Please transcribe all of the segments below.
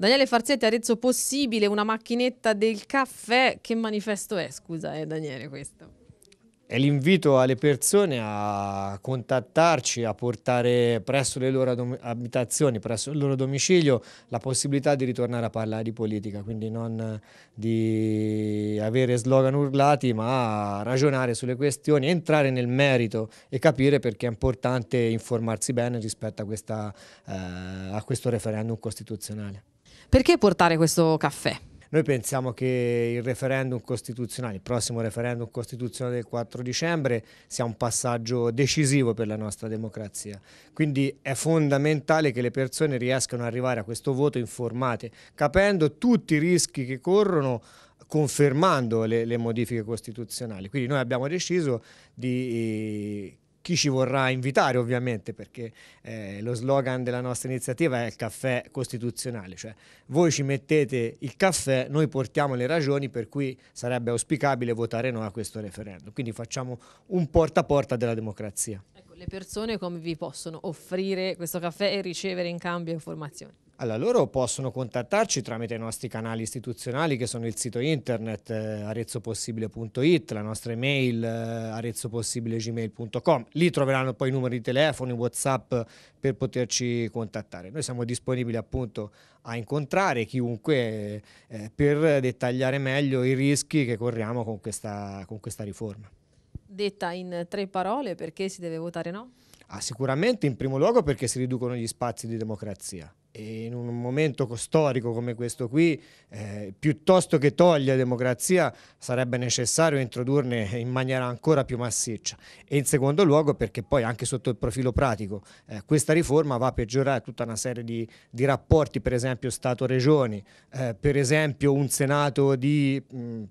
Daniele Farzetti, reso Possibile, una macchinetta del caffè. Che manifesto è, scusa, eh, Daniele, questo? È l'invito alle persone a contattarci, a portare presso le loro abitazioni, presso il loro domicilio, la possibilità di ritornare a parlare di politica, quindi non di avere slogan urlati, ma ragionare sulle questioni, entrare nel merito e capire perché è importante informarsi bene rispetto a, questa, eh, a questo referendum costituzionale. Perché portare questo caffè? Noi pensiamo che il referendum costituzionale, il prossimo referendum costituzionale del 4 dicembre sia un passaggio decisivo per la nostra democrazia. Quindi è fondamentale che le persone riescano ad arrivare a questo voto informate, capendo tutti i rischi che corrono confermando le, le modifiche costituzionali. Quindi noi abbiamo deciso di eh, chi ci vorrà invitare ovviamente perché eh, lo slogan della nostra iniziativa è il caffè costituzionale, cioè voi ci mettete il caffè, noi portiamo le ragioni per cui sarebbe auspicabile votare no a questo referendum, quindi facciamo un porta a porta della democrazia. Ecco, le persone come vi possono offrire questo caffè e ricevere in cambio informazioni? Allora, loro possono contattarci tramite i nostri canali istituzionali che sono il sito internet eh, arezzopossibile.it, la nostra email eh, arezzopossibile.gmail.com. Lì troveranno poi i numeri di telefono, i WhatsApp per poterci contattare. Noi siamo disponibili appunto a incontrare chiunque eh, eh, per dettagliare meglio i rischi che corriamo con questa, con questa riforma. Detta in tre parole, perché si deve votare no? Ah, sicuramente in primo luogo perché si riducono gli spazi di democrazia e in un momento storico come questo qui, eh, piuttosto che togliere democrazia, sarebbe necessario introdurne in maniera ancora più massiccia. E in secondo luogo perché poi anche sotto il profilo pratico eh, questa riforma va a peggiorare tutta una serie di, di rapporti, per esempio Stato-Regioni, eh, per esempio un Senato di... Mh, mm,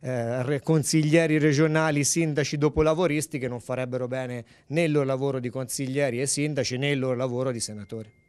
eh, eh consiglieri regionali, sindaci dopo lavoristi che non farebbero bene né il loro lavoro di consiglieri e sindaci né il loro lavoro di senatori.